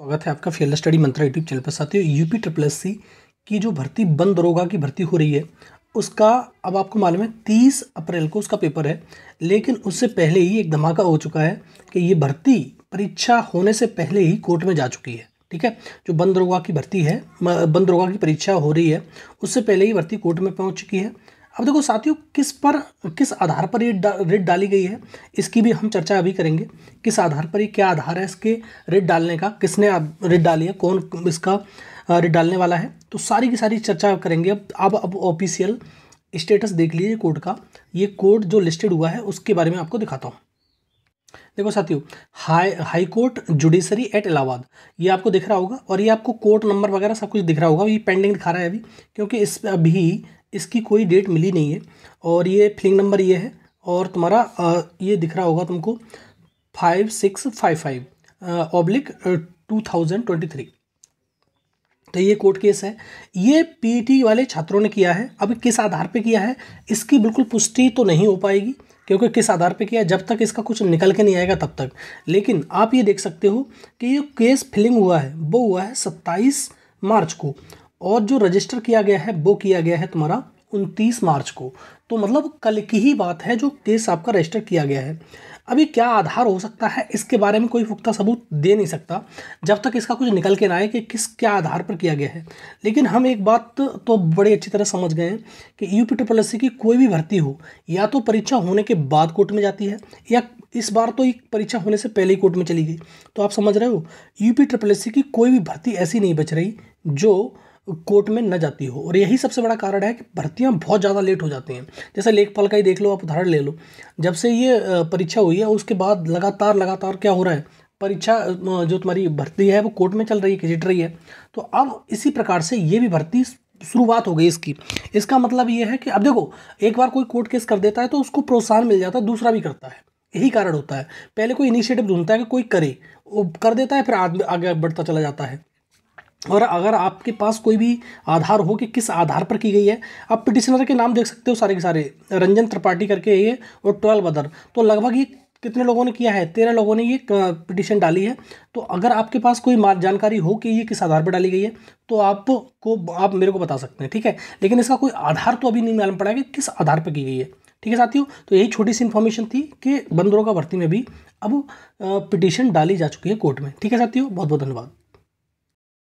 स्वागत है आपका fair study mantra YouTube channel पर साथियों यूपी ट्रिपल सी की जो भर्ती बंद दरोगा की भर्ती हो रही है उसका अब आपको मालूम है तीस अप्रैल को उसका पेपर है लेकिन उससे पहले ही एक धमाका हो चुका है कि ये भर्ती परीक्षा होने से पहले ही कोर्ट में जा चुकी है ठीक है जो बंद दरोगा की भर्ती है बंद दरोगा की परीक्षा हो रही है उससे पहले ही भर्ती कोर्ट में पहुँच चुकी है अब देखो साथियों किस पर किस आधार पर ये डा, रेट डाली गई है इसकी भी हम चर्चा अभी करेंगे किस आधार पर ये क्या आधार है इसके रेट डालने का किसने रेट डाली है कौन इसका रेट डालने वाला है तो सारी की सारी चर्चा करेंगे अब अब अब ऑफिशियल स्टेटस देख लीजिए कोड का ये कोड जो लिस्टेड हुआ है उसके बारे में आपको दिखाता हूँ देखो साथियों high high court judiciary at Allahabad ये आपको दिख रहा होगा और ये आपको कोर्ट नंबर वगैरह सब कुछ दिख रहा होगा ये पेंडिंग दिखा रहा है अभी क्योंकि इस अभी इसकी कोई डेट मिली नहीं है और ये फिलिंग नंबर ये है और तुम्हारा ये दिख रहा होगा तुमको five six five five oblique two thousand twenty three तो ये कोर्ट केस है ये पीटी e वाले छात्रों ने किया है अब किस आधार पे किया है इसकी बिल्कुल पुष्टि तो नहीं हो पाएगी क्योंकि किस आधार पे किया जब तक इसका कुछ निकल के नहीं आएगा तब तक लेकिन आप ये देख सकते हो कि ये केस फिलिंग हुआ है वो हुआ है सत्ताईस मार्च को और जो रजिस्टर किया गया है वो किया गया है तुम्हारा उनतीस मार्च को तो मतलब कल की ही बात है जो केस आपका रजिस्टर किया गया है अभी क्या आधार हो सकता है इसके बारे में कोई पुख्ता सबूत दे नहीं सकता जब तक इसका कुछ निकल के ना आए कि किस क्या आधार पर किया गया है लेकिन हम एक बात तो बड़ी अच्छी तरह समझ गए हैं कि यू पी ट्रिपल एस की कोई भी भर्ती हो या तो परीक्षा होने के बाद कोर्ट में जाती है या इस बार तो एक परीक्षा होने से पहले ही कोर्ट में चली गई तो आप समझ रहे हो यू पी ट्रिपल एस की कोई भी भर्ती ऐसी नहीं बच रही जो कोर्ट में न जाती हो और यही सबसे बड़ा कारण है कि भर्तियाँ बहुत ज़्यादा लेट हो जाती हैं जैसे लेखपाल का ही देख लो आप उदाहरण ले लो जब से ये परीक्षा हुई है उसके बाद लगातार लगातार क्या हो रहा है परीक्षा जो तुम्हारी भर्ती है वो कोर्ट में चल रही है खिजिट रही है तो अब इसी प्रकार से ये भी भर्ती शुरुआत हो गई इसकी इसका मतलब ये है कि अब देखो एक बार कोई कोर्ट केस कर देता है तो उसको प्रोत्साहन मिल जाता है दूसरा भी करता है यही कारण होता है पहले कोई इनिशिएटिव ढूंढता है कि कोई करे वो कर देता है फिर आगे बढ़ता चला जाता है और अगर आपके पास कोई भी आधार हो कि किस आधार पर की गई है आप पिटिशनर के नाम देख सकते हो सारे के सारे रंजन त्रिपाठी करके ये और ट्वेल्व अदर तो लगभग ये कितने लोगों ने किया है तेरह लोगों ने ये पिटिशन डाली है तो अगर आपके पास कोई जानकारी हो कि ये किस आधार पर डाली गई है तो आपको आप मेरे को बता सकते हैं ठीक है लेकिन इसका कोई आधार तो अभी नहीं मालूम पड़ा कि किस आधार पर की गई है ठीक है साथियों तो यही छोटी सी इन्फॉर्मेशन थी कि बंदरों का भर्ती में भी अब पिटिशन डाली जा चुकी है कोर्ट में ठीक है साथियों बहुत बहुत धन्यवाद